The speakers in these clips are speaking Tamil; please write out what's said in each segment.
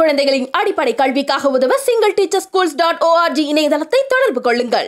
குழந்தைகளின் அடிப்படை கல்விக்காக உதவ single teacher schools dot ORG இணையதளத்தை தொடர்பு கொள்ளுங்கள்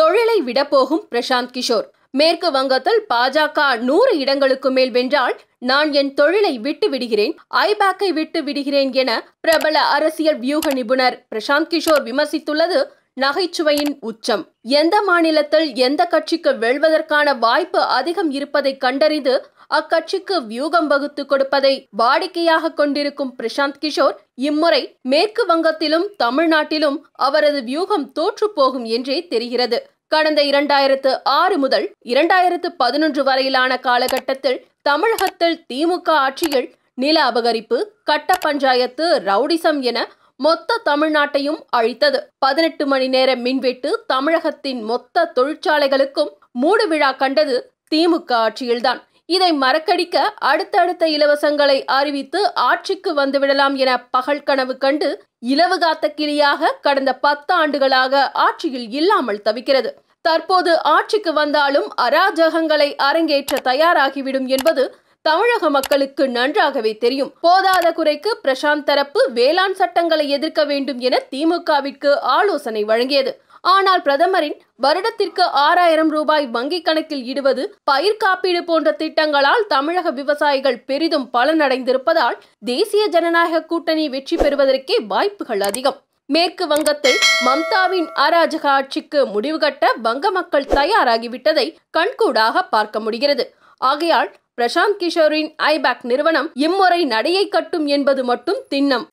தொழிலை விடப்போகும் பிரசாந்த் கிஷோர் மேற்கு வங்கத்தில் பாஜக நூறு இடங்களுக்கு மேல் வென்றால் நான் என் தொழிலை விட்டு விடுகிறேன் ஐபேக்கை விட்டு விடுகிறேன் என பிரபல அரசியல் வியூக நிபுணர் பிரசாந்த் கிஷோர் விமர்சித்துள்ளது நகைச்சுவையின் உச்சம் எந்த மாநிலத்தில் எந்த கட்சிக்கு வெல்வதற்கான வாய்ப்பு அதிகம் இருப்பதை கண்டறிந்து அக்கட்சிக்கு வியூகம் வகுத்து கொடுப்பதை வாடிக்கையாக கொண்டிருக்கும் பிரசாந்த் கிஷோர் இம்முறை மேற்கு வங்கத்திலும் தமிழ்நாட்டிலும் அவரது வியூகம் தோற்று போகும் என்றே தெரிகிறது கடந்த இரண்டாயிரத்து ஆறு முதல் இரண்டாயிரத்து பதினொன்று வரையிலான காலகட்டத்தில் தமிழகத்தில் திமுக ஆட்சியில் நில அபகரிப்பு கட்ட பஞ்சாயத்து ரவுடிசம் என மொத்த தமிழ்நாட்டையும் அழித்தது பதினெட்டு மணி நேர மின்வெட்டு தமிழகத்தின் மொத்த தொழிற்சாலைகளுக்கும் மூடு விழா கண்டது திமுக ஆட்சியில்தான் இதை மறக்கடிக்க அடுத்தடுத்த இலவசங்களை அறிவித்து ஆட்சிக்கு வந்துவிடலாம் என பகல் கனவு கண்டு இலவுகாத்த கிளியாக கடந்த பத்து ஆண்டுகளாக ஆட்சியில் இல்லாமல் தவிக்கிறது தற்போது ஆட்சிக்கு வந்தாலும் அராஜகங்களை அரங்கேற்ற தயாராகிவிடும் என்பது தமிழக மக்களுக்கு நன்றாகவே தெரியும் போதாத குறைக்கு பிரசாந்த் தரப்பு வேளாண் சட்டங்களை எதிர்க்க வேண்டும் என திமுகவிற்கு ஆலோசனை வழங்கியது ஆனால் பிரதமரின் வருடத்திற்கு ஆறாயிரம் ரூபாய் வங்கிக் கணக்கில் இடுவது பயிர் காப்பீடு போன்ற திட்டங்களால் தமிழக விவசாயிகள் பெரிதும் பலனடைந்திருப்பதால் தேசிய ஜனநாயக கூட்டணி வெற்றி பெறுவதற்கே வாய்ப்புகள் அதிகம் மேற்கு வங்கத்தில் மம்தாவின் அராஜக ஆட்சிக்கு முடிவுகட்ட வங்க மக்கள் தயாராகிவிட்டதை கண்கூடாக பார்க்க முடிகிறது ஆகையால் பிரசாந்த் கிஷோரின் ஐபேக் நிறுவனம் இம்முறை நடையை கட்டும் என்பது மட்டும் திண்ணம்